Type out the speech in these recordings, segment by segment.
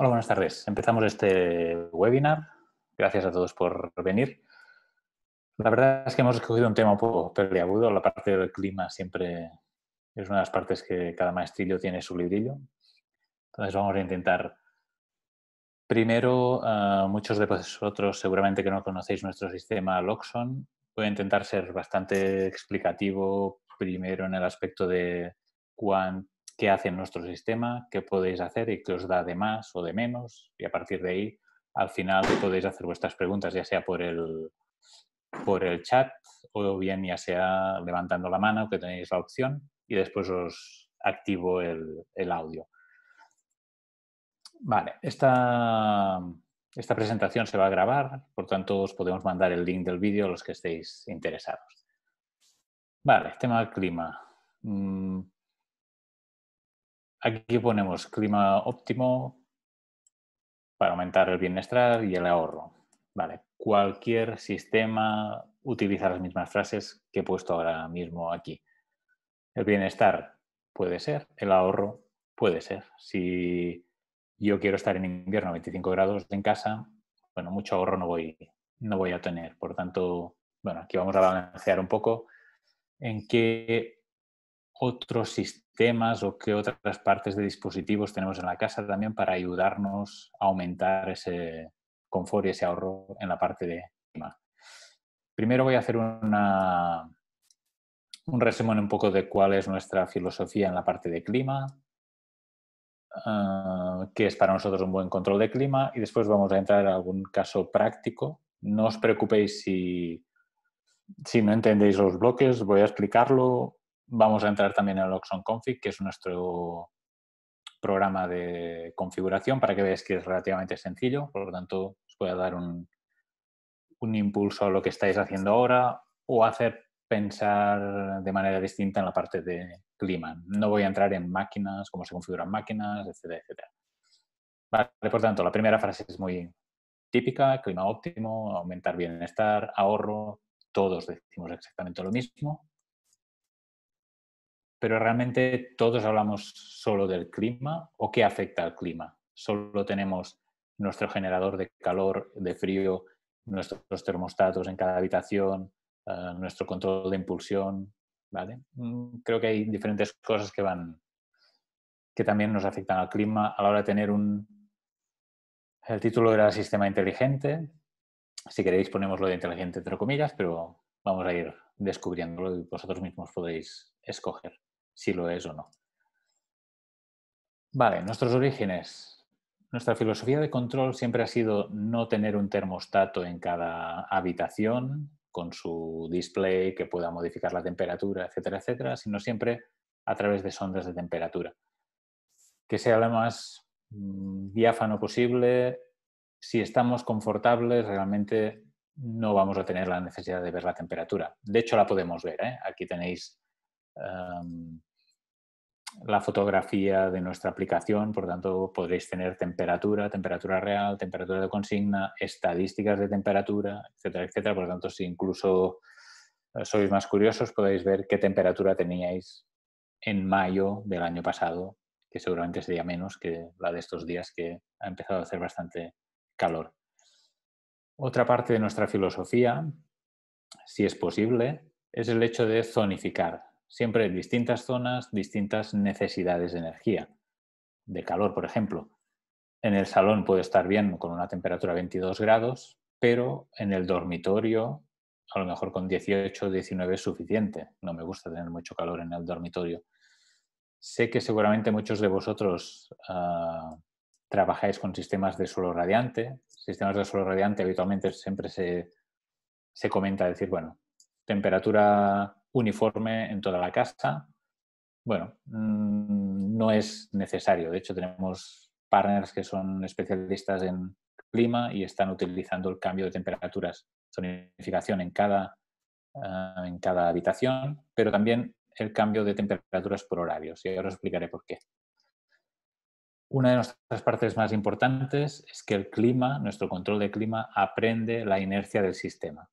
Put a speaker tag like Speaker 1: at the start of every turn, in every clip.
Speaker 1: Hola, buenas tardes. Empezamos este webinar. Gracias a todos por venir. La verdad es que hemos escogido un tema un poco peleagudo. La parte del clima siempre es una de las partes que cada maestrillo tiene su librillo. Entonces vamos a intentar Primero, eh, muchos de vosotros seguramente que no conocéis nuestro sistema Loxon. Voy a intentar ser bastante explicativo, primero en el aspecto de cuánto qué hace nuestro sistema, qué podéis hacer y qué os da de más o de menos. Y a partir de ahí, al final podéis hacer vuestras preguntas, ya sea por el, por el chat o bien ya sea levantando la mano, que tenéis la opción, y después os activo el, audio. Vale, esta, esta presentación se va a grabar, por tanto os podemos mandar el link del vídeo a los que estéis interesados. Vale, tema del clima. Mm, Aquí ponemos clima óptimo para aumentar el bienestar y el ahorro. Vale, cualquier sistema utiliza las mismas frases que he puesto ahora mismo aquí. El bienestar puede ser, el ahorro puede ser. Si yo quiero estar en invierno a 25 grados en casa, bueno, mucho ahorro no voy, no voy a tener. Por tanto, bueno, aquí vamos a balancear un poco en qué otros sistemas o qué otras partes de dispositivos tenemos en la casa también para ayudarnos a aumentar ese confort y ese ahorro en la parte de clima. Primero voy a hacer una, un resumen un poco de cuál es nuestra filosofía en la parte de clima, que ah, qué es para nosotros un buen control de clima y después vamos a entrar en algún caso práctico. No os preocupéis si no entendéis los bloques, voy a explicarlo Vamos a entrar también en el Oxon Config, que es nuestro programa de configuración para que veáis que es relativamente sencillo, por lo tanto os voy a dar un, impulso a lo que estáis haciendo ahora o hacer pensar de manera distinta en la parte de clima. No voy a entrar en máquinas, cómo se configuran máquinas, etcétera, etcétera. Vale, por tanto, la primera frase es muy típica, clima óptimo, aumentar bienestar, ahorro, todos decimos exactamente lo mismo, pero realmente todos hablamos solo del clima o qué afecta al clima. Solo tenemos nuestro generador de calor, de frío, nuestros termostatos en cada habitación, eh, nuestro control de impulsión,
Speaker 2: mm,
Speaker 1: Creo que hay diferentes cosas que van que también nos afectan al clima a la hora de tener un el título era sistema inteligente. Si queréis ponemos lo de inteligente entre comillas, pero vamos a ir descubriéndolo y vosotros mismos podéis escoger si lo es o no. Vale, nuestros orígenes. Nuestra filosofía de control siempre ha sido no tener un termostato en cada habitación con su display que pueda modificar la temperatura, etcétera, etcétera, sino siempre a través de sondas de temperatura. Que sea lo más mm, diáfano posible. Si estamos confortables, realmente no vamos a tener la necesidad de ver la temperatura. De hecho, la podemos ver. ¿eh? Aquí tenéis em, la fotografía de nuestra aplicación, por tanto podréis tener temperatura, temperatura real, temperatura de consigna, estadísticas de temperatura, etcétera, etcétera. Por lo tanto, si incluso eh, sois más curiosos, podéis ver qué temperatura teníais en mayo del año pasado, que seguramente sería menos que la de estos días que ha empezado a hacer bastante calor. Otra parte de nuestra filosofía, si es posible, es el hecho de zonificar. Siempre distintas zonas, distintas necesidades de energía, de calor, por ejemplo. En el salón puede estar bien con una temperatura de 22 grados, pero en el dormitorio a lo mejor con 18 o 19 es suficiente. No me gusta tener mucho calor en el dormitorio. Sé que seguramente muchos de vosotros ah, trabajáis con sistemas de suelo radiante. Sistemas de suelo radiante habitualmente siempre se, se comenta decir, bueno, temperatura uniforme en toda la casa. Bueno, mm, no es necesario. De hecho, tenemos partners que son especialistas en clima y están utilizando el cambio de temperaturas, zonificación en cada, ah, en cada habitación, pero también el cambio de temperaturas por horarios. Y ahora os explicaré por qué. Una de nuestras partes más importantes es que el clima, nuestro control de clima, aprende la inercia del sistema.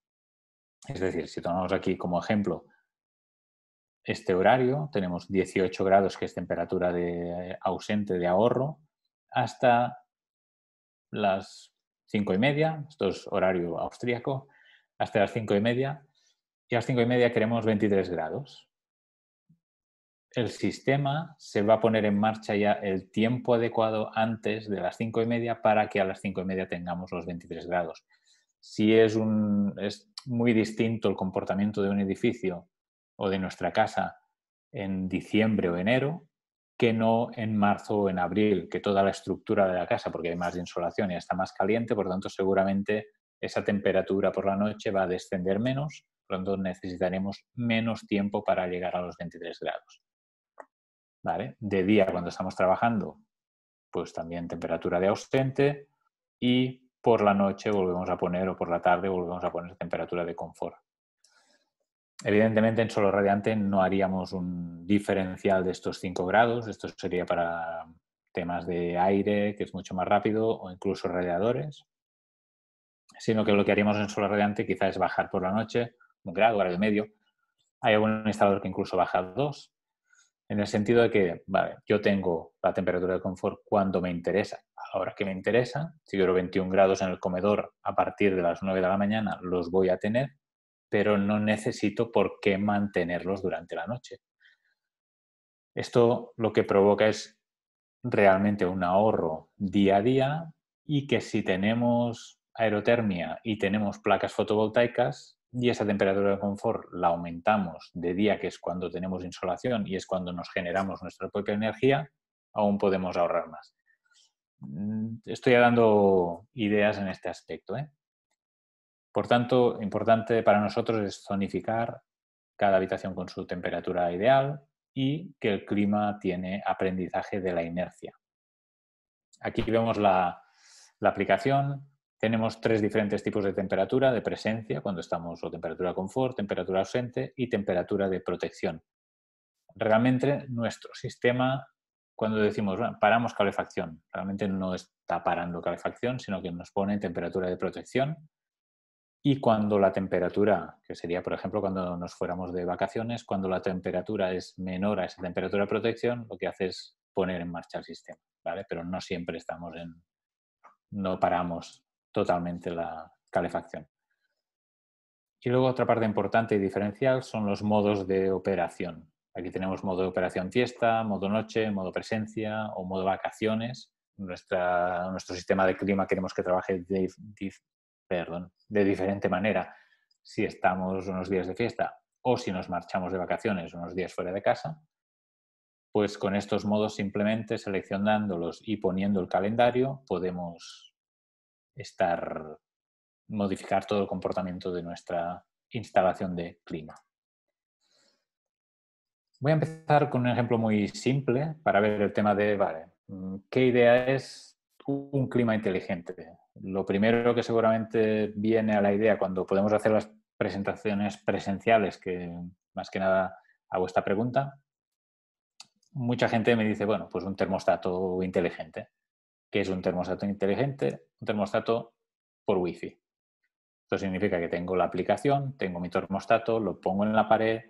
Speaker 1: Es decir, si tomamos aquí como ejemplo este horario, tenemos 18 grados que es temperatura de, eh, ausente de ahorro, hasta las 5 y media, esto es horario austríaco, hasta las 5 y media, y a las 5 y media queremos 23 grados. El sistema se va a poner en marcha ya el tiempo adecuado antes de las 5 y media para que a las 5 y media tengamos los 23 grados. Si es muy distinto el comportamiento de un edificio o de nuestra casa en diciembre o enero que no en marzo o en abril, que toda la estructura de la casa, porque hay más insolación y está más caliente, por lo tanto seguramente esa temperatura por la noche va a descender menos, por lo tanto necesitaremos menos tiempo para llegar a los 23 grados. ¿Vale? De día, cuando estamos trabajando, pues también temperatura de ausente y por la noche volvemos a poner, o por la tarde volvemos a poner temperatura de confort. Evidentemente en solo radiante no haríamos un diferencial de estos 5 grados, esto sería para temas de aire, que es mucho más rápido, o incluso radiadores, sino que lo que haríamos en solo radiante quizás es bajar por la noche un grado, grado y medio. Hay algún instalador que incluso baja dos, en el sentido de que, vale, yo tengo la temperatura de confort cuando me interesa, ahora la que me interesa. Si quiero 21 grados en el comedor a partir de las 9 de la mañana, los voy a tener pero no necesito por qué mantenerlos durante la noche. Esto lo que provoca es realmente un ahorro día a día y que si tenemos aerotermia y tenemos placas fotovoltaicas y esa temperatura de confort la aumentamos de día, que es cuando tenemos insolación y es cuando nos generamos nuestra propia energía, aún podemos ahorrar más. Mm, estoy dando ideas en este aspecto. ¿eh? Por tanto, importante para nosotros es zonificar cada habitación con su temperatura ideal y que el clima tiene aprendizaje de la inercia. Aquí vemos la, aplicación. Tenemos tres diferentes tipos de temperatura, de presencia, cuando estamos o temperatura confort, temperatura ausente y temperatura de protección. Realmente nuestro sistema, cuando decimos paramos calefacción, realmente no está parando calefacción, sino que nos pone temperatura de protección y cuando la temperatura, que sería por ejemplo cuando nos fuéramos de vacaciones, cuando la temperatura es menor a esa temperatura de protección, lo que hace es poner en marcha el sistema, ¿vale? Pero no siempre estamos en, no paramos totalmente la calefacción. Y luego otra parte importante y diferencial son los modos de operación. Aquí tenemos modo de operación fiesta, modo noche, modo presencia o modo vacaciones. Nuestra, nuestro sistema de clima queremos que trabaje de, perdón, de diferente manera si estamos unos días de fiesta o si nos marchamos de vacaciones unos días fuera de casa, pues con estos modos simplemente seleccionándolos y poniendo el calendario podemos estar modificar todo el comportamiento de nuestra instalación de clima. Voy a empezar con un ejemplo muy simple para ver el tema de, vale, mm, ¿qué idea es un clima inteligente. Lo primero que seguramente viene a la idea cuando podemos hacer las presentaciones presenciales, que más que nada a vuestra pregunta, mucha gente me dice, bueno, pues un termostato inteligente. ¿Qué es un termostato inteligente? Un termostato por wifi. Esto significa que tengo la aplicación, tengo mi termostato, lo pongo en la pared,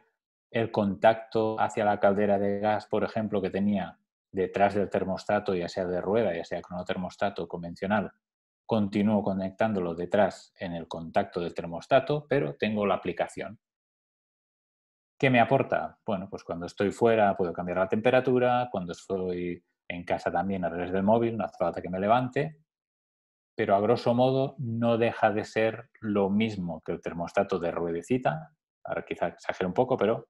Speaker 1: el contacto hacia la caldera de gas, por ejemplo, que tenía detrás del termostato, ya sea de rueda, ya sea cronotermostato convencional, continúo conectándolo detrás en el contacto del termostato, pero tengo la aplicación. ¿Qué me aporta? Bueno, pues cuando estoy fuera puedo cambiar la temperatura, cuando estoy en casa también a través del móvil, una hace que me levante, pero a grosso modo no deja de ser lo mismo que el termostato de ruedecita, ahora quizá exagero un poco, pero,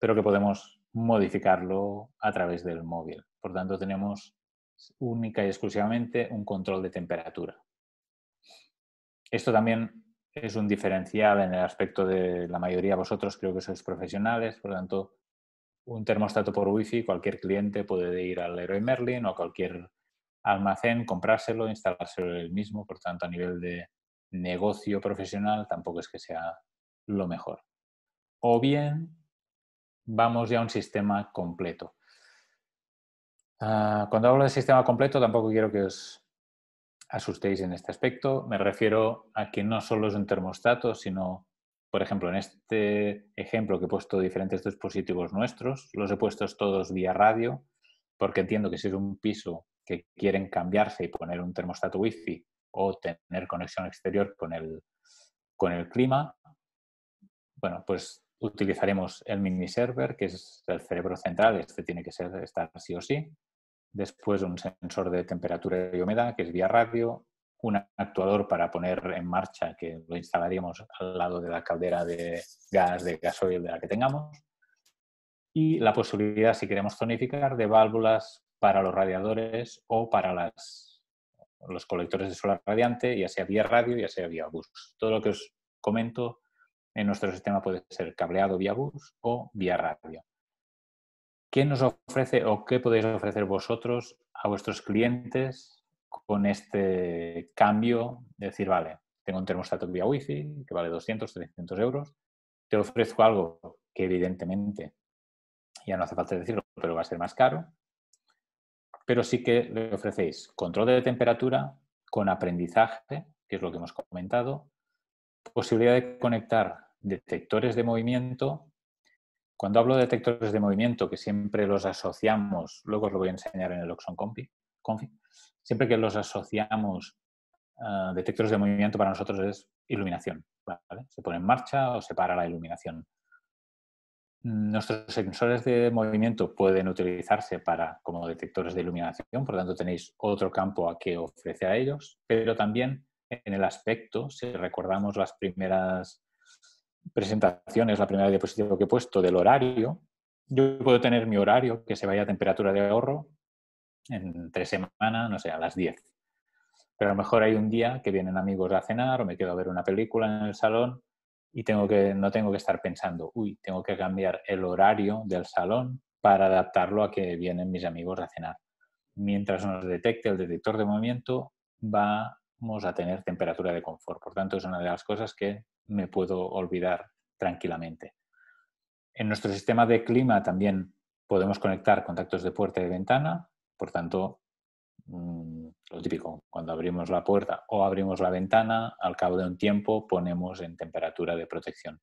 Speaker 1: pero que podemos modificarlo a través del móvil. Por tanto, tenemos única y exclusivamente un control de temperatura. Esto también es un diferencial en el aspecto de la mayoría de vosotros, creo que sois profesionales, por tanto, un termostato por wifi, cualquier cliente puede ir al Leroy Merlin o a cualquier almacén, comprárselo, instalárselo el mismo, por tanto, a nivel de negocio profesional tampoco es que sea lo mejor. O bien vamos ya a un sistema completo. Ah, cuando hablo de sistema completo, tampoco quiero que os asustéis en este aspecto. Me refiero a que no solo es un termostato, sino, por ejemplo, en este ejemplo que he puesto diferentes dispositivos nuestros, los he puesto todos vía radio, porque entiendo que si es un piso que quieren cambiarse y poner un termostato wifi o tener conexión exterior con el, con el clima, bueno, pues utilizaremos el mini server, que es el cerebro central, este tiene que ser, estar sí o sí. Después un sensor de temperatura y humedad, que es vía radio. Un actuador para poner en marcha, que lo instalaríamos al lado de la caldera de gas, de gasoil de la que tengamos. Y la posibilidad, si queremos zonificar, de válvulas para los radiadores o para las, los colectores de solar radiante, ya sea vía radio, ya sea vía bus. Todo lo que os comento en nuestro sistema puede ser cableado vía bus o vía radio. ¿Qué nos ofrece o qué podéis ofrecer vosotros a vuestros clientes con este cambio decir, vale, tengo un termostato vía wifi que vale 200, 300 euros, te ofrezco algo que evidentemente ya no hace falta decirlo, pero va a ser más caro, pero sí que le ofrecéis control de temperatura con aprendizaje, que es lo que hemos comentado, posibilidad de conectar detectores de movimiento. Cuando hablo de detectores de movimiento, que siempre los asociamos, luego os lo voy a enseñar en el Oxon siempre que los asociamos, ah, detectores de movimiento para nosotros es iluminación. Se pone en marcha o se para la iluminación. Nuestros sensores de movimiento pueden utilizarse para, como detectores de iluminación, por lo tanto tenéis otro campo a que ofrecer a ellos, pero también en el aspecto, si recordamos las primeras presentación, es la primera diapositiva que he puesto del horario. Yo puedo tener mi horario que se vaya a temperatura de ahorro en tres semanas, no sé, a las 10. Pero a lo mejor hay un día que vienen amigos a cenar o me quedo a ver una película en el salón y tengo que, no tengo que estar pensando, uy, tengo que cambiar el horario del salón para adaptarlo a que vienen mis amigos a cenar. Mientras nos detecte el detector de movimiento, va a tener temperatura de confort. Por tanto, es una de las cosas que me puedo olvidar tranquilamente. En nuestro sistema de clima también podemos conectar contactos de puerta y de ventana, por tanto, mm, lo típico, cuando abrimos la puerta o abrimos la ventana, al cabo de un tiempo ponemos en temperatura de protección.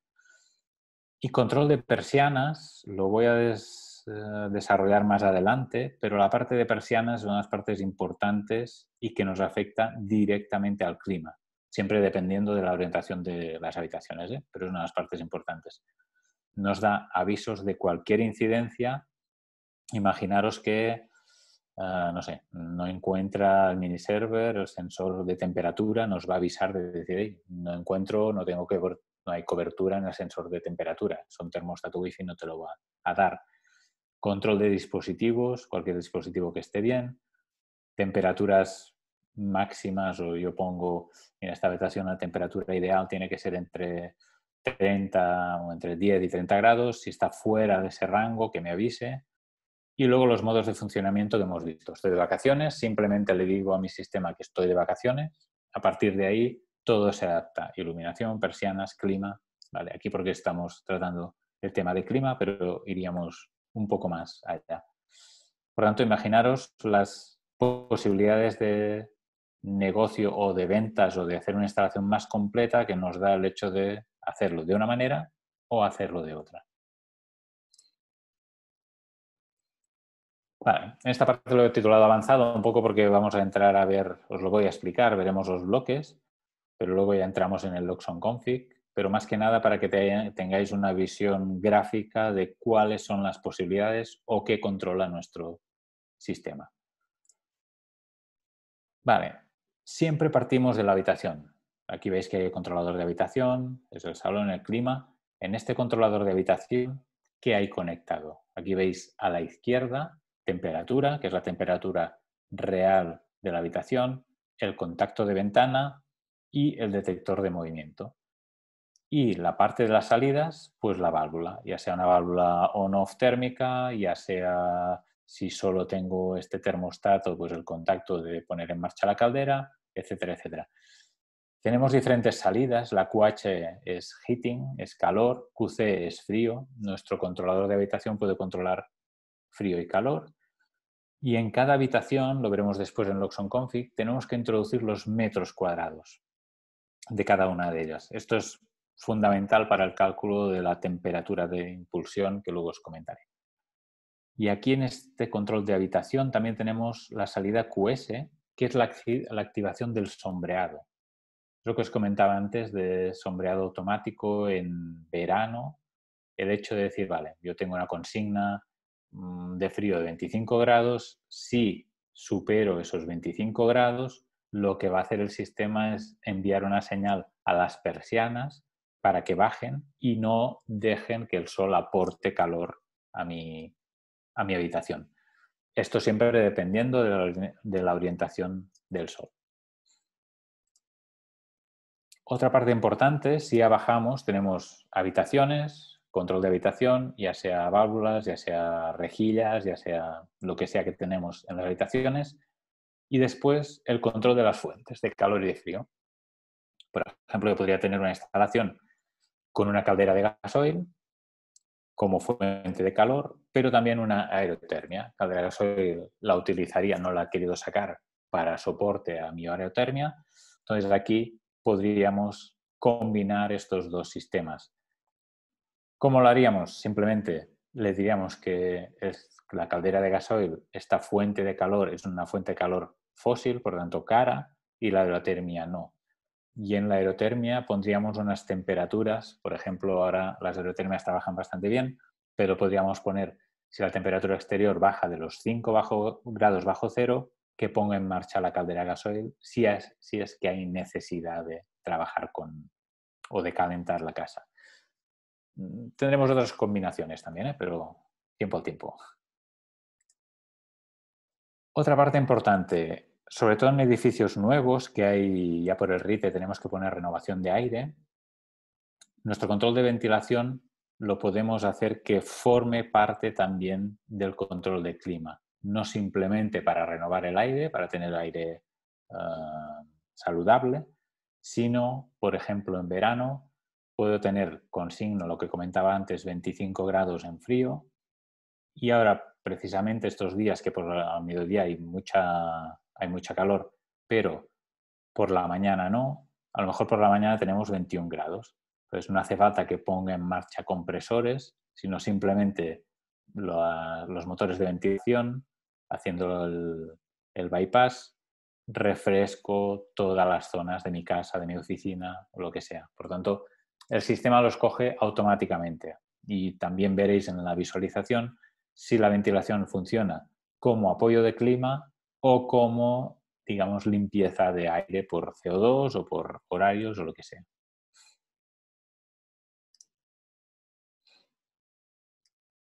Speaker 1: Y control de persianas, lo voy a des eh, desarrollar más adelante, pero la parte de persianas es una de las partes importantes y que nos afecta directamente al clima, siempre dependiendo de la orientación de las habitaciones, ¿eh? pero es una de las partes importantes. Nos da avisos de cualquier incidencia. Imaginaros que, eh, no sé, no encuentra el mini server el sensor de temperatura, nos va a avisar de decir, no encuentro, no tengo que no hay cobertura en el sensor de temperatura. Son termostato wifi, no te lo va a dar control de dispositivos, cualquier dispositivo que esté bien, temperaturas máximas o yo pongo en esta habitación la temperatura ideal tiene que ser entre 30 o entre 10 y 30 grados, si está fuera de ese rango que me avise y luego los modos de funcionamiento que hemos visto. Estoy de vacaciones, simplemente le digo a mi sistema que estoy de vacaciones, a partir de ahí todo se adapta, iluminación, persianas, clima, vale, aquí porque estamos tratando el tema de clima, pero iríamos un poco más allá. Por tanto, imaginaros las posibilidades de negocio o de ventas o de hacer una instalación más completa que nos da el hecho de hacerlo de una manera o hacerlo de otra. en esta parte lo he titulado avanzado un poco porque vamos a entrar a ver, os lo voy a explicar, veremos los bloques, pero luego ya entramos en el Luxon Config pero más que nada para que tengáis una visión gráfica de cuáles son las posibilidades o qué controla nuestro sistema. Vale, siempre partimos de la habitación. Aquí veis que hay el controlador de habitación, es el salón, el clima. En este controlador de habitación, ¿qué hay conectado? Aquí veis a la izquierda temperatura, que es la temperatura real de la habitación, el contacto de ventana y el detector de movimiento. Y la parte de las salidas, pues la válvula, ya sea una válvula on-off térmica, ya sea si solo tengo este termostato, pues el contacto de poner en marcha la caldera, etcétera, etcétera. Tenemos diferentes salidas, la QH es heating, es calor, QC es frío, nuestro controlador de habitación puede controlar frío y calor. Y en cada habitación, lo veremos después en Loxon Config, tenemos que introducir los metros cuadrados de cada una de ellas. Esto es fundamental para el cálculo de la temperatura de impulsión que luego os comentaré. Y aquí en este control de habitación también tenemos la salida QS, que es la, activación del sombreado. Lo que os comentaba antes de sombreado automático en verano, el hecho de decir, vale, yo tengo una consigna mm, de frío de 25 grados, si supero esos 25 grados, lo que va a hacer el sistema es enviar una señal a las persianas para que bajen y no dejen que el sol aporte calor a mi, a mi habitación. Esto siempre dependiendo de la, de la orientación del sol. Otra parte importante, si ya bajamos, tenemos habitaciones, control de habitación, ya sea válvulas, ya sea rejillas, ya sea lo que sea que tenemos en las habitaciones, y después el control de las fuentes de calor y de frío. Por ejemplo, yo podría tener una instalación con una caldera de gasoil como fuente de calor, pero también una aerotermia. Caldera de gasoil la utilizaría, no la ha querido sacar para soporte a mi aerotermia. Entonces aquí podríamos combinar estos dos sistemas. ¿Cómo lo haríamos? Simplemente le diríamos que la caldera de gasoil, esta fuente de calor es una fuente de calor fósil, por lo tanto cara, y la aerotermia no. Y en la aerotermia pondríamos unas temperaturas, por ejemplo, ahora las aerotermias trabajan bastante bien, pero podríamos poner, si la temperatura exterior baja de los 5 grados bajo cero, que ponga en marcha la caldera gasoil si es, que hay necesidad de trabajar con o de calentar la casa. Mm, tendremos otras combinaciones también, ¿eh? pero tiempo al tiempo. Otra parte importante, sobre todo en edificios nuevos que hay ya por el RITE, tenemos que poner renovación de aire. Nuestro control de ventilación lo podemos hacer que forme parte también del control de clima, no simplemente para renovar el aire, para tener aire ah, saludable, sino, por ejemplo, en verano puedo tener signo lo que comentaba antes, 25 grados en frío, y ahora precisamente estos días que por el mediodía hay mucha hay mucha calor, pero por la mañana no, a lo mejor por la mañana tenemos 21 grados. Entonces no hace falta que ponga en marcha compresores, sino simplemente ah, los motores de ventilación, haciendo el, el bypass, refresco todas las zonas de mi casa, de mi oficina o lo que sea. Por tanto, el sistema los coge automáticamente y también veréis en la visualización si la ventilación funciona como apoyo de clima o como, digamos,
Speaker 2: limpieza de aire por CO2 o por horarios o lo que sea.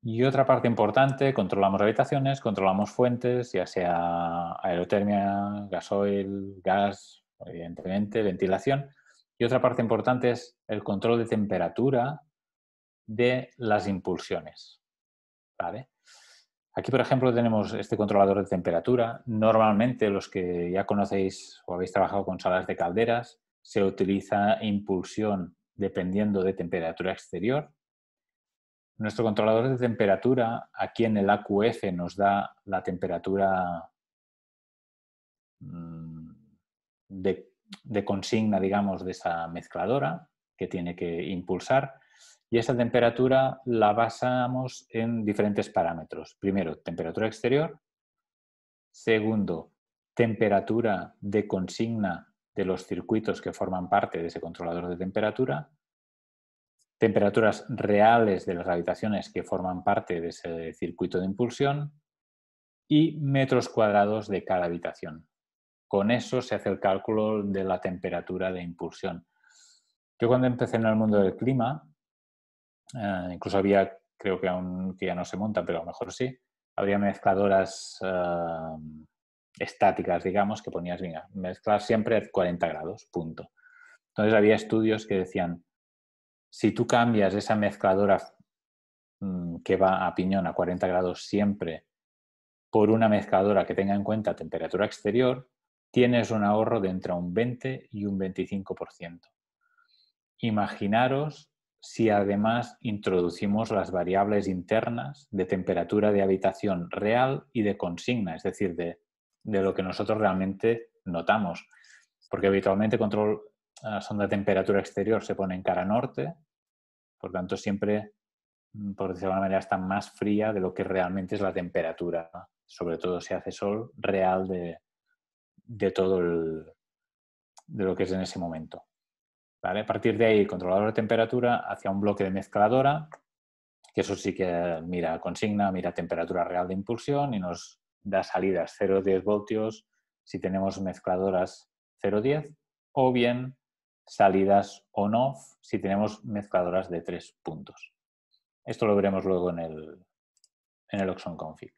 Speaker 2: Y otra parte importante,
Speaker 1: controlamos habitaciones, controlamos fuentes, ya sea aerotermia, gasoil, gas, evidentemente, ventilación. Y otra parte importante es el control de temperatura de las impulsiones. ¿Vale? Aquí, por ejemplo, tenemos este controlador de temperatura. Normalmente los que ya conocéis o habéis trabajado con salas de calderas, se utiliza impulsión dependiendo de temperatura exterior. Nuestro controlador de temperatura aquí en el AQF nos da la temperatura mm, de, de consigna, digamos, de esa mezcladora que tiene que impulsar y esa temperatura la basamos en diferentes parámetros. Primero, temperatura exterior. Segundo, temperatura de consigna de los circuitos que forman parte de ese controlador de temperatura. Temperaturas reales de las habitaciones que forman parte de ese circuito de impulsión. Y metros cuadrados de cada habitación. Con eso se hace el cálculo de la temperatura de impulsión. Yo cuando empecé en el mundo del clima, Ah, incluso había, creo que aún que ya no se montan, pero a lo mejor sí, habría mezcladoras estáticas, digamos, que ponías, venga, mezclar siempre a 40 grados, punto. Entonces había estudios que decían, si tú cambias esa mezcladora mm, que va a piñón a 40 grados siempre por una mezcladora que tenga en cuenta temperatura exterior, tienes un ahorro de entre un 20 y un 25%. Imaginaros si además introducimos las variables internas de temperatura de habitación real y de consigna, es decir, de, lo que nosotros realmente notamos. Porque habitualmente control la ah, sonda de temperatura exterior se pone en cara norte, por tanto siempre, mm, por decirlo de alguna manera, está más fría de lo que realmente es la temperatura, sobre todo si hace sol real de, de todo el, de lo que es en ese momento. A partir de ahí, controlador de temperatura hacia un bloque de mezcladora, que eso sí que mira consigna, mira temperatura real de impulsión y nos da salidas 0,10 voltios si tenemos mezcladoras 0,10 o bien salidas on-off si tenemos mezcladoras de 3 puntos. Esto lo veremos luego en el, en el Oxon Config.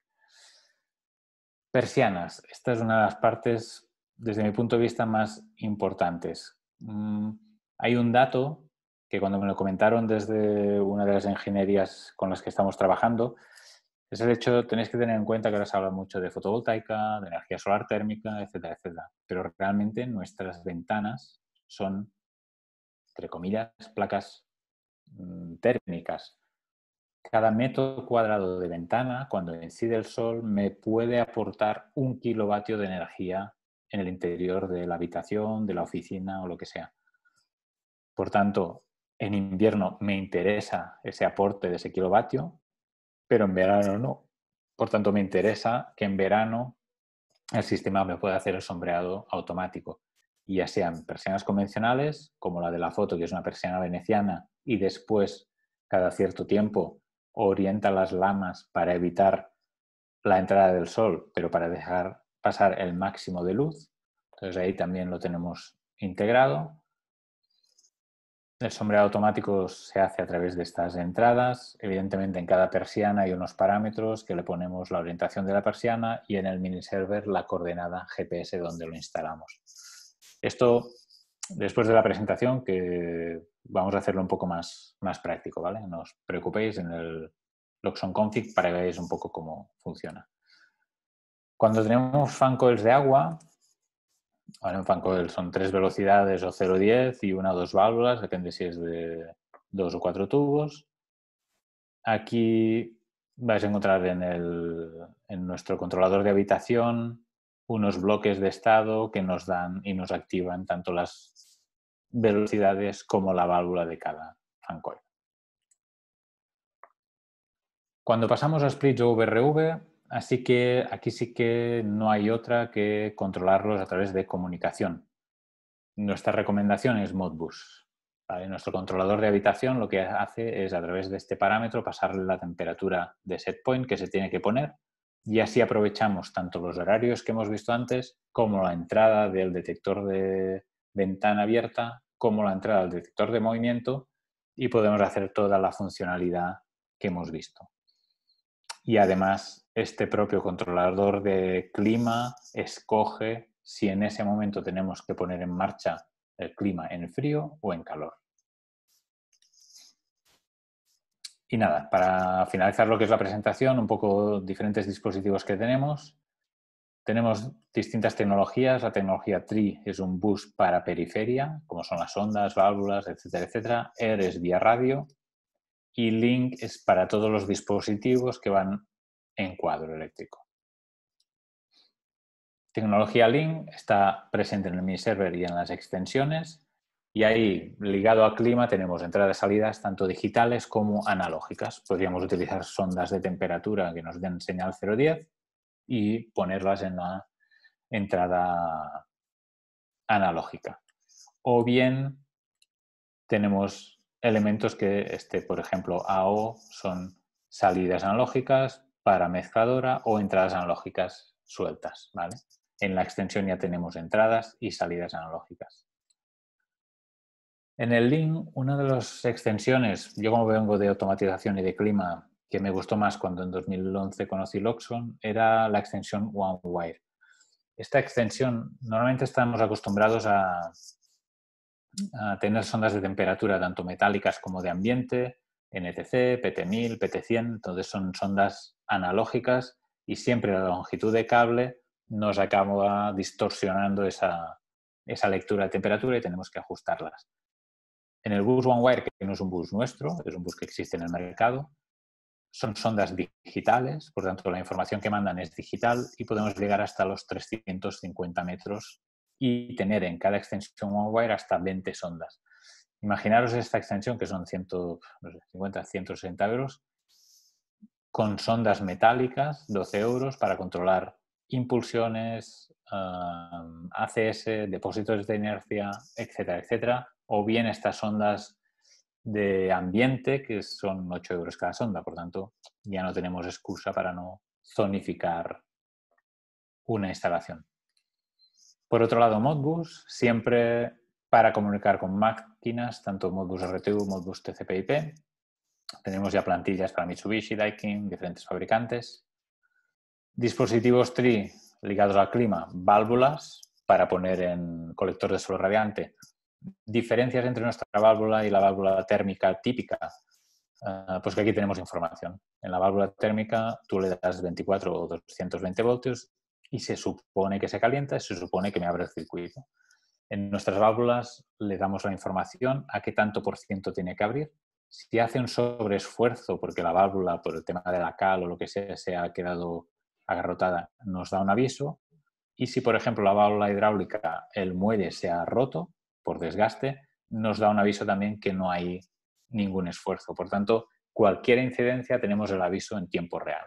Speaker 1: Persianas. Esta es una de las partes, desde mi punto de vista, más importantes. Mm, hay un dato que cuando me lo comentaron desde una de las ingenierías con las que estamos trabajando, es el hecho, tenéis que tener en cuenta que ahora se habla mucho de fotovoltaica, de energía solar térmica, etcétera, etcétera. Pero realmente nuestras ventanas son, entre comillas, placas mm, térmicas. Cada metro cuadrado de ventana, cuando incide el sol, me puede aportar un kilovatio de energía en el interior de la habitación, de la oficina o lo que sea. Por tanto, en invierno me interesa ese aporte de ese kilovatio, pero en verano no. Por tanto, me interesa que en verano el sistema me pueda hacer el sombreado automático, ya sean persianas convencionales, como la de la foto, que es una persiana veneciana, y después, cada cierto tiempo, orienta las lamas para evitar la entrada del sol, pero para dejar pasar el máximo de luz. Entonces ahí también lo tenemos integrado. El sombreado automático se hace a través de estas entradas. Evidentemente en cada persiana hay unos parámetros que le ponemos la orientación de la persiana y en el mini server la coordenada GPS donde lo instalamos. Esto después de la presentación que vamos a hacerlo un poco más, más práctico, ¿vale? No os preocupéis en el Loxon config para que veáis un poco cómo funciona. Cuando tenemos fan de agua, ahora en Fancoil son tres velocidades o 0,10 y una o dos válvulas. depende si es de dos o cuatro tubos. Aquí vais a encontrar en, en nuestro controlador de habitación unos bloques de estado que nos dan y nos activan tanto las velocidades como la válvula de cada fancoil. Cuando pasamos a split o VRV, Así que aquí sí que no hay otra que controlarlos a través de comunicación. Nuestra recomendación es Modbus. Nuestro controlador de habitación lo que hace es a través de este parámetro pasarle la temperatura de setpoint que se tiene que poner y así aprovechamos tanto los horarios que hemos visto antes como la entrada del detector de ventana abierta como la entrada del detector de movimiento y podemos hacer toda la funcionalidad que hemos visto. Y además este propio controlador de clima escoge si en ese momento tenemos que poner en marcha el clima en frío o en calor. Y nada, para finalizar lo que es la presentación, un poco diferentes dispositivos que tenemos. Tenemos distintas tecnologías. La tecnología TRI es un bus para periferia, como son las ondas, válvulas, etcétera, etcétera. AIR es vía radio. Y LINK es para todos los dispositivos que van en cuadro eléctrico. Tecnología Link está presente en el mini server y en las extensiones. Y ahí, ligado a clima, tenemos entradas y salidas tanto digitales como analógicas. Podríamos utilizar sondas de temperatura que nos den señal 010 y ponerlas en la entrada analógica. O bien tenemos elementos que, este, por ejemplo, AO son salidas analógicas, para mezcladora o entradas analógicas sueltas. En la extensión ya tenemos entradas y salidas analógicas. En el link, una de las extensiones, yo como vengo de automatización y de clima, que me gustó más cuando en 2011 conocí Loxon, era la extensión OneWire. Esta extensión, normalmente estamos acostumbrados a tener sondas de temperatura, tanto metálicas como de ambiente, NTC, PT1000, PT100, entonces son sondas analógicas y siempre la longitud de cable nos acaba distorsionando esa, lectura de temperatura y tenemos que ajustarlas. En el bus OneWire, que no es un bus nuestro, es un bus que existe en el mercado, son sondas digitales, por tanto la información que mandan es digital y podemos llegar hasta los 350 metros y tener en cada extensión OneWire hasta 20 sondas. Imaginaros esta extensión, que son 150, 160 euros, con sondas metálicas, 12 euros, para controlar impulsiones, ACS, depósitos de inercia, etcétera, etcétera. O bien estas sondas de ambiente, que son 8 euros cada sonda. Por tanto, ya no tenemos excusa para no zonificar una instalación. Por otro lado, Modbus, siempre para comunicar con Mac tanto Modbus RTU, Modbus TCP/IP. Tenemos ya plantillas para Mitsubishi, Daikin, diferentes fabricantes. Dispositivos TRI ligados al clima, válvulas para poner en colector de suelo radiante. Diferencias entre nuestra válvula y la válvula térmica típica. Ah, pues que aquí tenemos información. En la válvula térmica tú le das 24 o 220 voltios y se supone que se calienta, y se supone que me abre el circuito. En nuestras válvulas le damos la información a qué tanto por ciento tiene que abrir. Si hace un sobreesfuerzo porque la válvula, por el tema de la cal o lo que sea, se ha quedado agarrotada, nos da un aviso. Y si, por ejemplo, la válvula hidráulica, el muelle se ha roto por desgaste, nos da un aviso también que no hay ningún esfuerzo. Por tanto, cualquier incidencia tenemos el aviso en tiempo real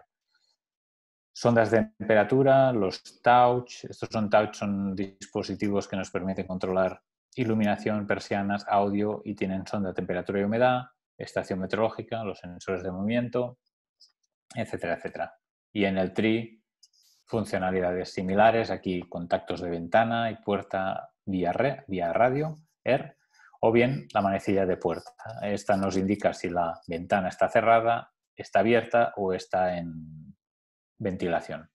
Speaker 1: sondas de temperatura, los touch, estos son touch, son dispositivos que nos permiten controlar iluminación, persianas, audio y tienen sonda de temperatura y humedad, estación meteorológica, los sensores de movimiento, etcétera, etcétera. Y en el TRI, funcionalidades similares, aquí contactos de ventana y puerta vía, vía radio, ER, o bien la manecilla de puerta. Esta nos indica si la ventana está cerrada, está abierta o está en ventilación.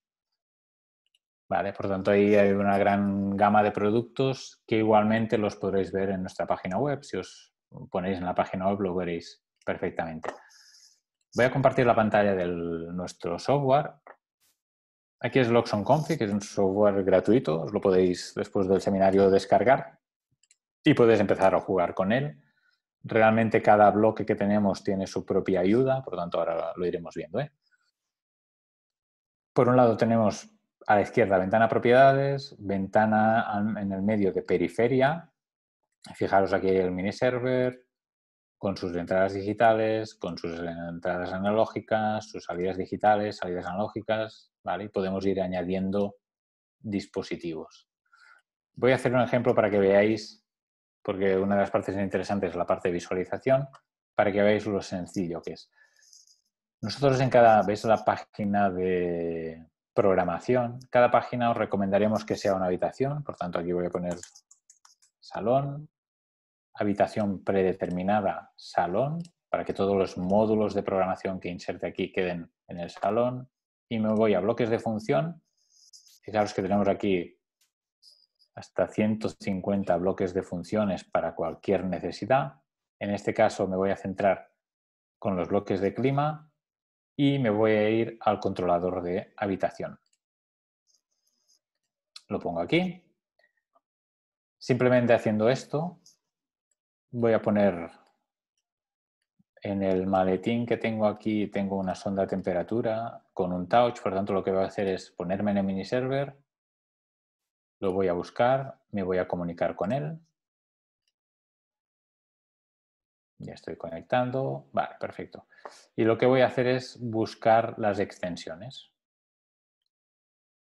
Speaker 1: Vale, por tanto, ahí hay una gran gama de productos que igualmente los podréis ver en nuestra página web. Si os ponéis en la página web lo veréis perfectamente. Voy a compartir la pantalla de nuestro software. Aquí es Loxon Config, que es un software gratuito. Os lo podéis después del seminario descargar y podéis empezar a jugar con él. Realmente cada bloque que tenemos tiene su propia ayuda, por lo tanto ahora lo iremos viendo. ¿eh? Por un lado tenemos a la izquierda ventana propiedades, ventana en el medio de periferia. Fijaros aquí el mini server con sus entradas digitales, con sus entradas analógicas, sus salidas digitales, salidas analógicas, ¿vale? podemos ir añadiendo dispositivos. Voy a hacer un ejemplo para que veáis, porque una de las partes interesantes es la parte de visualización, para que veáis lo sencillo que es. Nosotros en cada, veis la página de programación, cada página os recomendaremos que sea una habitación, por tanto aquí voy a poner salón, habitación predeterminada, salón, para que todos los módulos de programación que inserte aquí queden en el salón, y me voy a bloques de función, fijaros que tenemos aquí hasta 150 bloques de funciones para cualquier necesidad, en este caso me voy a centrar con los bloques de clima, y me voy a ir al controlador de habitación. Lo pongo aquí. Simplemente haciendo esto, voy a poner en el maletín que tengo aquí, tengo una sonda de temperatura con un touch,
Speaker 2: por tanto lo que voy a hacer es ponerme en el mini server, lo voy a buscar, me voy a comunicar con él Ya estoy
Speaker 1: conectando. Vale, perfecto. Y lo que voy a hacer es buscar las extensiones.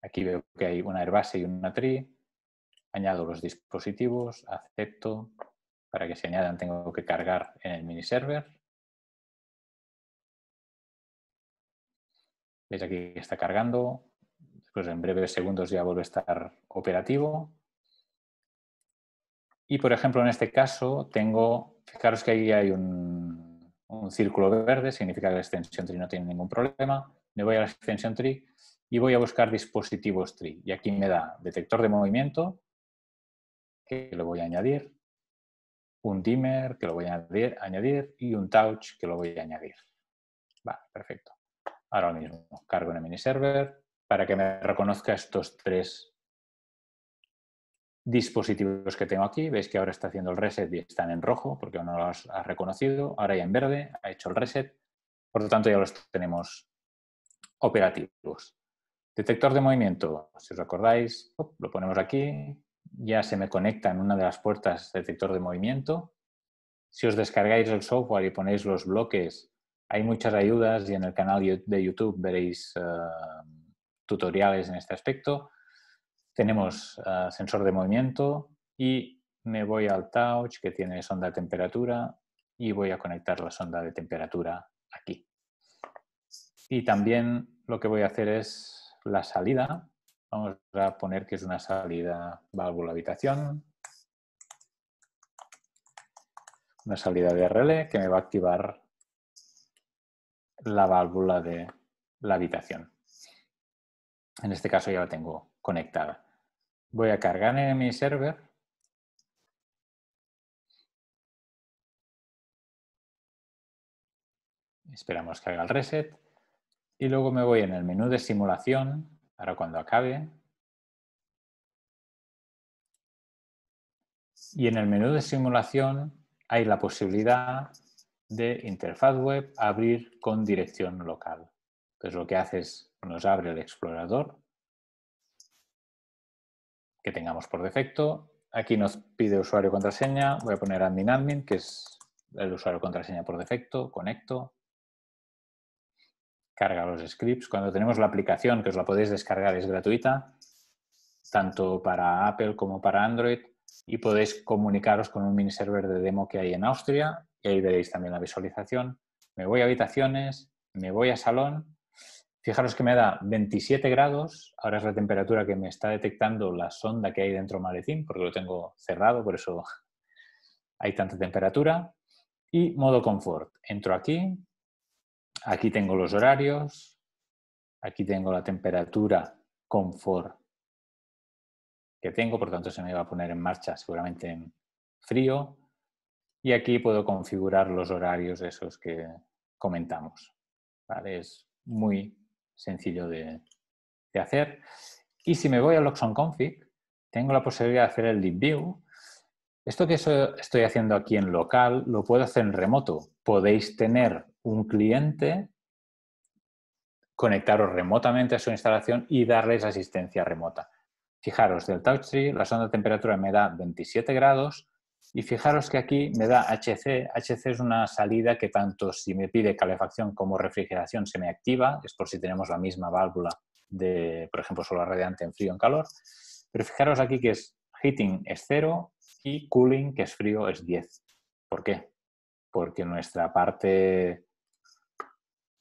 Speaker 1: Aquí veo que hay una Airbase y una Tri. Añado los
Speaker 2: dispositivos, acepto. Para que se añadan tengo que cargar en el mini server. Veis aquí que está cargando. Pues en breves segundos ya vuelve a estar operativo.
Speaker 1: Y por ejemplo en este caso tengo Fijaros que ahí hay un, círculo verde, significa que la extensión tree no tiene ningún problema. Me voy a la extensión tree y voy a buscar dispositivos tree. Y aquí me da detector de movimiento, que lo voy a añadir, un dimmer, que lo voy a añadir, añadir y un touch, que lo voy a añadir. Vale, perfecto. Ahora mismo cargo en el mini server para que me reconozca estos tres dispositivos que tengo aquí. Veis que ahora está haciendo el reset y están en rojo porque no los ha reconocido. Ahora ya en verde ha hecho el reset. Por lo tanto, ya los tenemos operativos. Detector de movimiento, si os acordáis, lo ponemos aquí. Ya se me conecta en una de las puertas detector de movimiento. Si os descargáis el software y ponéis los bloques, hay muchas ayudas y en el canal de YouTube veréis eh, tutoriales en este aspecto. Tenemos ah, sensor de movimiento y me voy al touch que tiene sonda de temperatura y voy a conectar la sonda de temperatura aquí. Y también lo que voy a hacer es la salida. Vamos a poner que es una salida válvula habitación. Una salida de relé que me va a activar la válvula de la habitación.
Speaker 2: En este caso ya la tengo conectada. Voy a cargar en mi server. Esperamos que haga el reset. Y luego me voy en el menú de simulación para cuando acabe.
Speaker 1: Y en el menú de simulación hay la posibilidad de interfaz web abrir con dirección local. Entonces lo que hace es nos abre el explorador que tengamos por defecto. Aquí nos pide usuario contraseña, voy a poner admin admin, que es el usuario contraseña por defecto, conecto, carga los scripts. Cuando tenemos la aplicación, que os la podéis descargar, es gratuita, tanto para Apple como para Android, y podéis comunicaros con un mini server de demo que hay en Austria, y ahí veréis también la visualización. Me voy a habitaciones, me voy a salón Fijaros que me da 27 grados, ahora es la temperatura que me está detectando la sonda que hay dentro del maletín, porque lo tengo cerrado, por eso hay tanta temperatura. Y modo confort. Entro aquí, aquí tengo los horarios, aquí tengo la temperatura confort que tengo, por tanto se me va a poner en marcha seguramente en frío. Y aquí puedo configurar los horarios esos que comentamos. ¿Vale? Es muy sencillo de, hacer. Y si me voy al Luxon Config, tengo la posibilidad de hacer el Deep View. Esto que estoy haciendo aquí en local lo puedo hacer en remoto. Podéis tener un cliente, conectaros remotamente a su instalación y darles asistencia remota. Fijaros, del touch tree la sonda de temperatura me da 27 grados, y fijaros que aquí me da HC. HC es una salida que tanto si me pide calefacción como refrigeración se me activa. Es por si tenemos la misma válvula de, por ejemplo, solar radiante en frío en calor. Pero fijaros aquí que es heating es 0 y cooling, que es frío, es 10. ¿Por qué? Porque nuestra parte,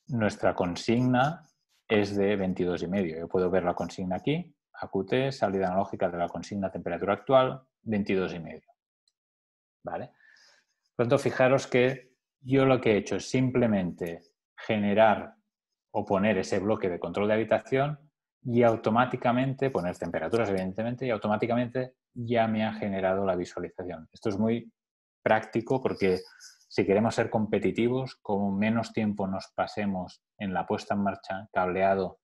Speaker 1: nuestra consigna es de 22,5. Yo puedo ver la consigna aquí, ACUTE, salida analógica de la consigna temperatura actual, 22,5 ¿vale? Por tanto, fijaros que yo lo que he hecho es simplemente generar o poner ese bloque de control de habitación y automáticamente poner temperaturas, evidentemente, y automáticamente ya me ha generado la visualización. Esto es muy práctico porque si queremos ser competitivos, como menos tiempo nos pasemos en la puesta en marcha, cableado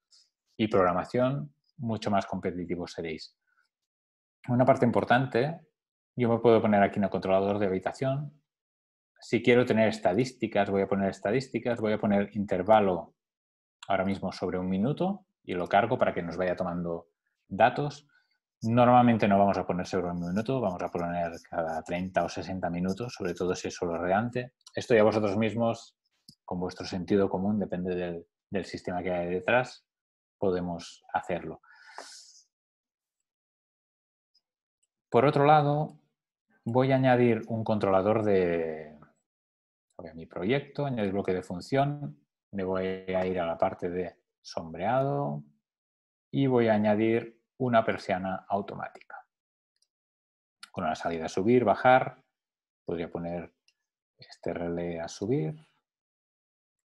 Speaker 1: y programación, mucho más competitivos seréis. Una parte importante yo me puedo poner aquí en el controlador de habitación. Si quiero tener estadísticas, voy a poner estadísticas, voy a poner intervalo ahora mismo sobre un minuto y lo cargo para que nos vaya tomando datos. Normalmente no vamos a poner sobre un minuto, vamos a poner cada 30 o 60 minutos, sobre todo si es solo reante. Esto ya vosotros mismos, con vuestro sentido común, depende del, del sistema que hay detrás, podemos hacerlo. Por otro lado, voy a añadir un controlador de mi proyecto, añadir bloque de función, me voy a ir a la parte de sombreado y voy a añadir una persiana automática. Con la salida a subir, bajar, podría poner este relé a subir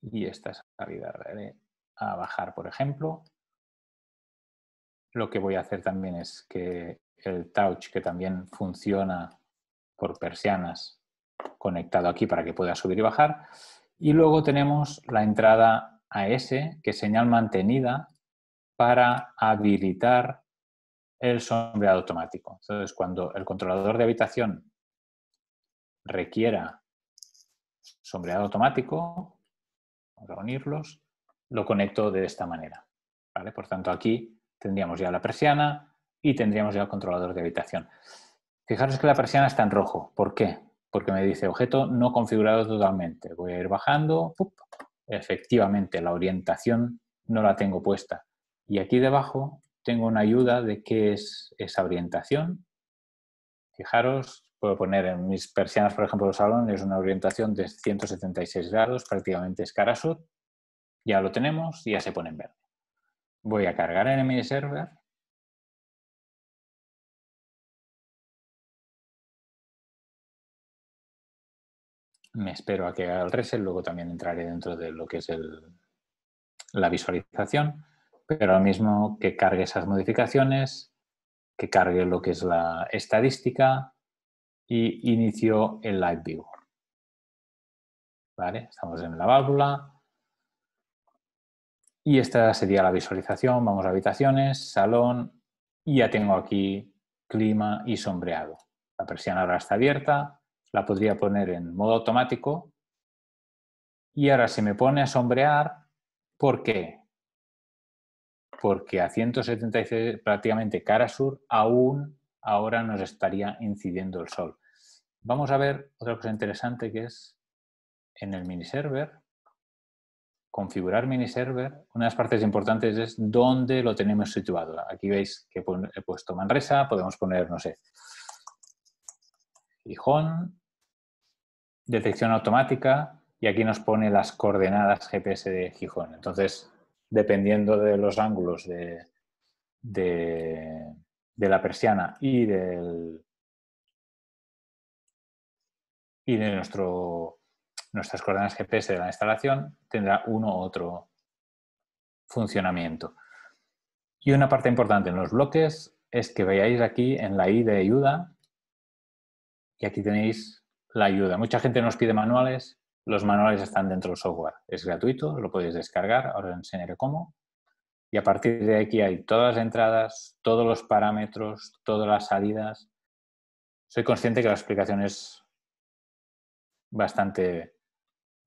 Speaker 1: y esta salida relé a bajar, por ejemplo. Lo que voy a hacer también es que el touch, que también funciona por persianas conectado aquí para que pueda subir y bajar. Y luego tenemos la entrada AS, que es señal mantenida para habilitar el sombreado automático. Entonces, cuando el controlador de habitación requiera sombreado automático, vamos a unirlos, lo conecto de esta manera. ¿vale? Por tanto, aquí tendríamos ya la persiana y tendríamos ya el controlador de habitación. Fijaros que la persiana está en rojo. ¿Por qué? Porque me dice objeto no configurado totalmente. Voy a ir bajando. Efectivamente, la orientación no la tengo puesta. Y aquí debajo tengo una ayuda de qué es esa orientación. Fijaros, puedo poner en mis persianas, por ejemplo, los salones es una orientación de 176
Speaker 2: grados, prácticamente es cara sur. Ya lo tenemos, ya se pone en verde. Voy a cargar en mi server me espero a que haga el reset, luego también entraré dentro de lo que es el, la visualización, pero
Speaker 1: ahora mismo que cargue esas modificaciones, que cargue lo que es la estadística y inicio el Live View. ¿Vale? Estamos en la válvula. Y esta sería la visualización. Vamos a habitaciones, salón y ya tengo aquí clima y sombreado. La persiana ahora está abierta la podría poner en modo automático. Y ahora se me pone a sombrear. ¿Por qué? Porque a 176, prácticamente cara sur, aún ahora nos estaría incidiendo el sol. Vamos a ver otra cosa interesante que es en el mini server, configurar mini server, una de las partes importantes es dónde lo tenemos situado. Aquí veis que he puesto Manresa, podemos poner, no sé, Gijón, detección automática y aquí nos pone las coordenadas GPS de Gijón. Entonces, dependiendo de los ángulos
Speaker 2: de, la persiana y del y de nuestro, nuestras coordenadas
Speaker 1: GPS de la instalación tendrá uno u otro funcionamiento. Y una parte importante en los bloques es que veáis aquí en la I de ayuda y aquí tenéis la ayuda. Mucha gente nos pide manuales, los manuales están dentro del software, es gratuito, lo podéis descargar, ahora os enseñaré cómo. Y a partir de aquí hay todas las entradas, todos los parámetros, todas las salidas. Soy consciente que la explicación es bastante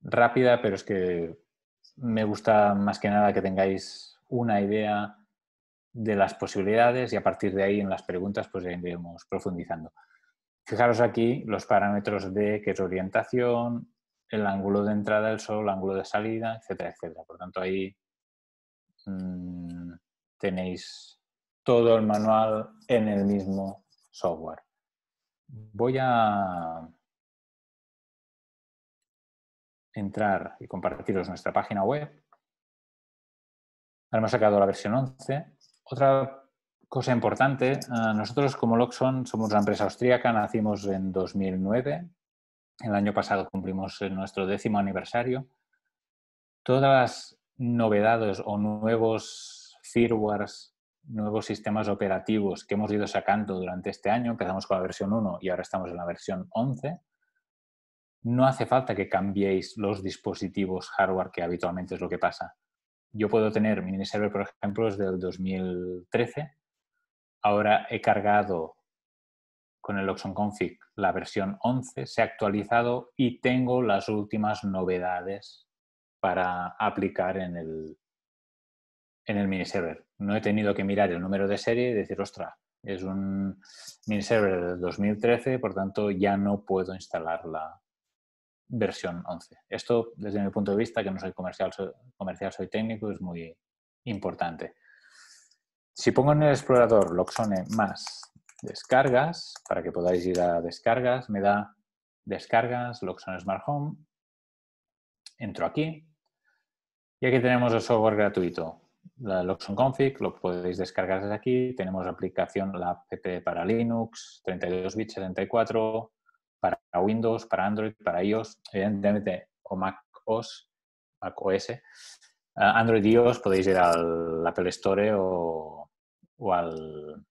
Speaker 1: rápida, pero es que me gusta más que nada que tengáis una idea de las posibilidades y a partir de ahí en las preguntas pues ya iremos profundizando. Fijaros aquí los parámetros de que es orientación, el ángulo de entrada del sol, el ángulo de salida, etcétera, etcétera. Por tanto, ahí
Speaker 2: mm, tenéis todo el manual en el mismo software. Voy a entrar y compartiros nuestra página web. Ahora hemos sacado la versión
Speaker 1: 11. Otra Cosa importante, eh, nosotros como Loxon somos una empresa austríaca, nacimos en 2009, el año pasado cumplimos eh, nuestro décimo aniversario. Todas las novedades o nuevos firmwares, nuevos sistemas operativos que hemos ido sacando durante este año, empezamos con la versión 1 y ahora estamos en la versión 11, no hace falta que cambiéis los dispositivos hardware que habitualmente es lo que pasa. Yo puedo tener, mi server, por ejemplo, es del 2013 Ahora he cargado con el Oxon Config la versión 11, se ha actualizado y tengo las últimas novedades para aplicar en el, en el miniserver. No he tenido que mirar el número de serie y decir, ostra, es un miniserver de 2013, por tanto ya no puedo instalar la versión 11. Esto, desde mi punto de vista, que no soy comercial, soy, comercial, soy técnico, es muy importante. Si pongo en el explorador Loxone más descargas, para que podáis ir a descargas, me da descargas, Loxone Smart Home. Entro aquí. Y aquí tenemos el software gratuito. La Config, lo podéis descargar desde aquí. Tenemos la aplicación, la app para Linux, 32 bits 74, para Windows, para Android, para iOS, evidentemente, o Mac OS, Mac OS. Android iOS podéis ir al Apple Store o o al,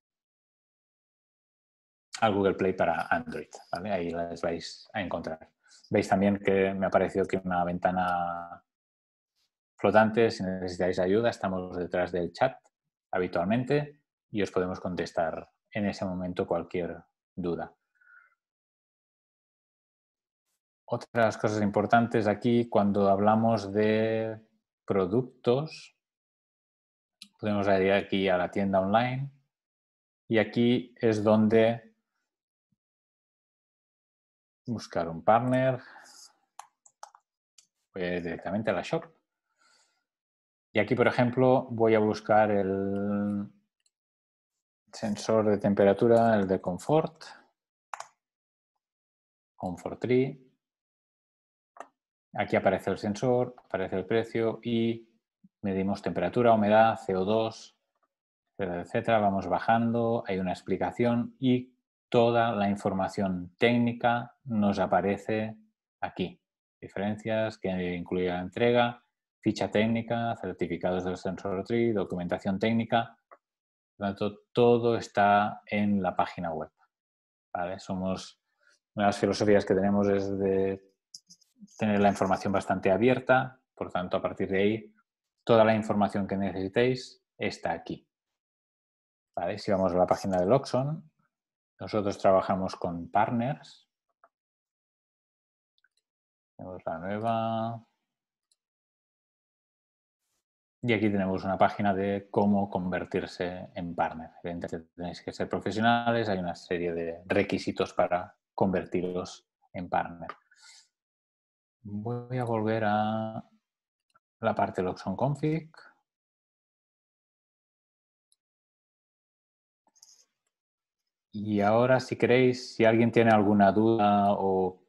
Speaker 1: Google Play para Android. Ahí las vais a encontrar. Veis también que me ha parecido que una ventana flotante, si necesitáis ayuda, estamos detrás del chat habitualmente y os podemos contestar en ese momento cualquier duda. Otras cosas importantes aquí, cuando hablamos de productos, Podemos ir aquí a la tienda online y aquí es donde buscar un partner. Voy directamente a la shop. Y aquí, por ejemplo, voy a buscar
Speaker 2: el sensor de temperatura, el de confort. Comfort Tree. Aquí
Speaker 1: aparece el sensor, aparece el precio y medimos temperatura, humedad, CO2, etcétera, vamos bajando, hay una explicación y toda la información técnica nos aparece aquí. Diferencias que incluye la entrega, ficha técnica, certificados del sensor tree, documentación técnica. Por tanto, todo está en la página web. Somos, una de las filosofías que tenemos es de tener la información bastante abierta, por tanto, a partir de ahí toda la información que necesitéis está
Speaker 2: aquí. Si vamos a la página de Loxon, nosotros trabajamos con partners. Tenemos la nueva. Y aquí tenemos una página de cómo
Speaker 1: convertirse en partner. Evidentemente tenéis que ser profesionales, hay una serie de requisitos
Speaker 2: para convertiros en partner. Voy a volver a la parte son config. Y ahora, si queréis,
Speaker 1: si alguien tiene alguna duda o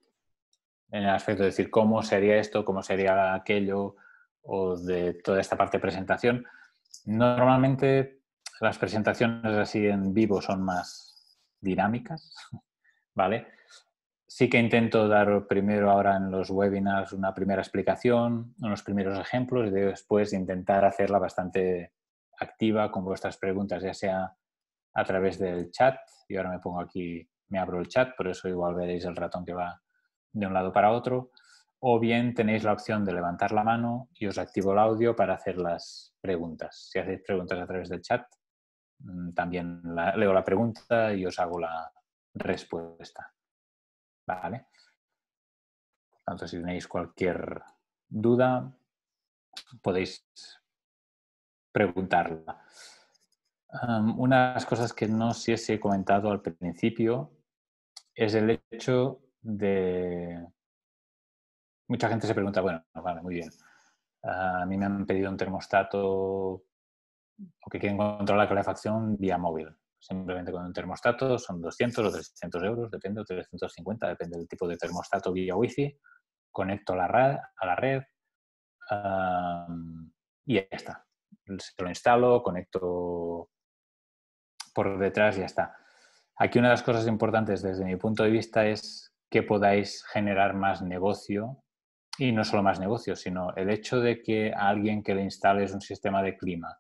Speaker 1: en el aspecto de decir cómo sería esto, cómo sería aquello, o de toda esta parte de presentación, normalmente las presentaciones así en vivo son más dinámicas, ¿vale? sí que intento dar primero ahora en los webinars una primera explicación, unos primeros ejemplos y después intentar hacerla bastante activa con vuestras preguntas, ya sea a través del chat. Y ahora me pongo aquí, me abro el chat, por eso igual veréis el ratón que va de un lado para otro. O bien tenéis la opción de levantar la mano y os activo el audio para hacer las preguntas. Si hacéis preguntas a través
Speaker 2: del chat, mm, también
Speaker 1: leo la pregunta y os hago la respuesta.
Speaker 2: ¿Vale? Tanto si tenéis cualquier duda, podéis preguntarla.
Speaker 1: una de las cosas que no sé si he comentado al principio es el hecho de... Mucha gente se pregunta, bueno, vale, muy bien. a mí me han pedido un termostato o que quieren controlar la calefacción vía móvil simplemente con un termostato, son 200 o 300 euros, depende, 350, depende del tipo de termostato vía wifi, conecto la red, a la red y ya está. lo instalo, conecto por detrás y ya está. Aquí una de las cosas importantes desde mi punto de vista es que podáis generar más negocio y no solo más negocio, sino el hecho de que a alguien que le instales un sistema de clima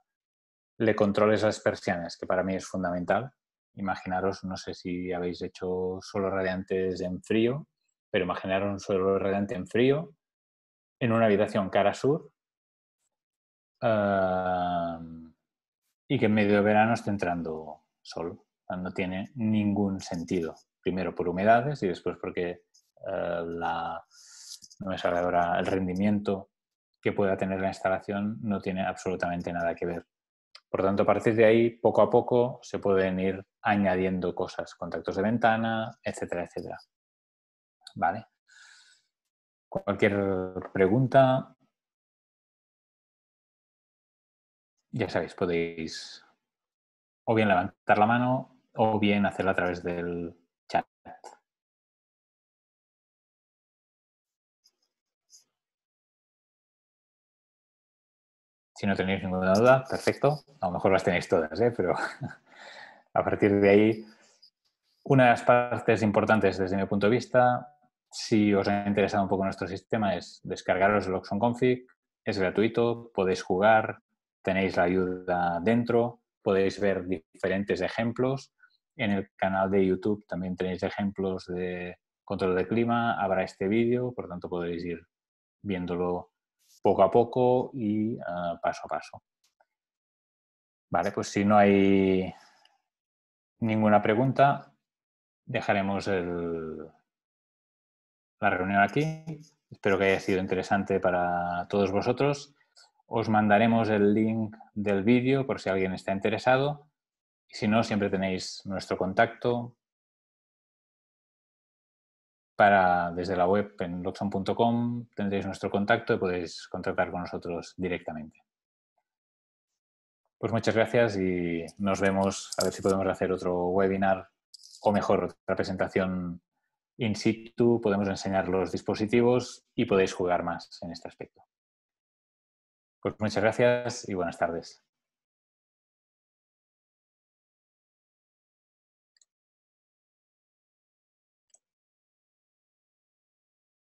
Speaker 1: le controles las persianas, que para mí es fundamental. Imaginaros, no sé si habéis hecho suelos radiantes en frío, pero imaginaros un suelo radiante en frío, en una habitación cara sur, y que en medio de verano esté entrando sol. No tiene ningún sentido. Primero por humedades y después porque eh, la, no me sale ahora el rendimiento que pueda tener la instalación no tiene absolutamente nada que ver por tanto, a partir de ahí, poco a poco, se pueden ir añadiendo cosas, contactos de ventana,
Speaker 2: etcétera, etcétera. ¿Vale? Cualquier pregunta, ya sabéis, podéis o bien levantar la mano o bien hacerla a través del, Si no tenéis ninguna duda, perfecto. A lo mejor las
Speaker 1: tenéis todas, ¿eh? pero a partir de ahí, una de las partes importantes desde mi punto de vista, si os ha interesado un poco nuestro sistema, es descargaros el Oxon Config. Es gratuito, podéis jugar, tenéis la ayuda dentro, podéis ver diferentes ejemplos. En el canal de YouTube también tenéis ejemplos de control de clima, habrá este vídeo, por tanto podéis ir viéndolo poco a poco y ah, paso a paso. Vale, pues si no hay ninguna pregunta, dejaremos la reunión aquí. Espero que haya sido interesante para todos vosotros. Os mandaremos el link del vídeo por si alguien está interesado. Y si no, siempre tenéis nuestro contacto para desde la web en loxon.com tendréis nuestro contacto y podéis contactar con nosotros directamente. Pues muchas gracias y nos vemos a ver si podemos hacer otro webinar o mejor, otra presentación in situ, podemos enseñar los dispositivos y podéis jugar más en este
Speaker 2: aspecto. Pues muchas gracias y buenas tardes.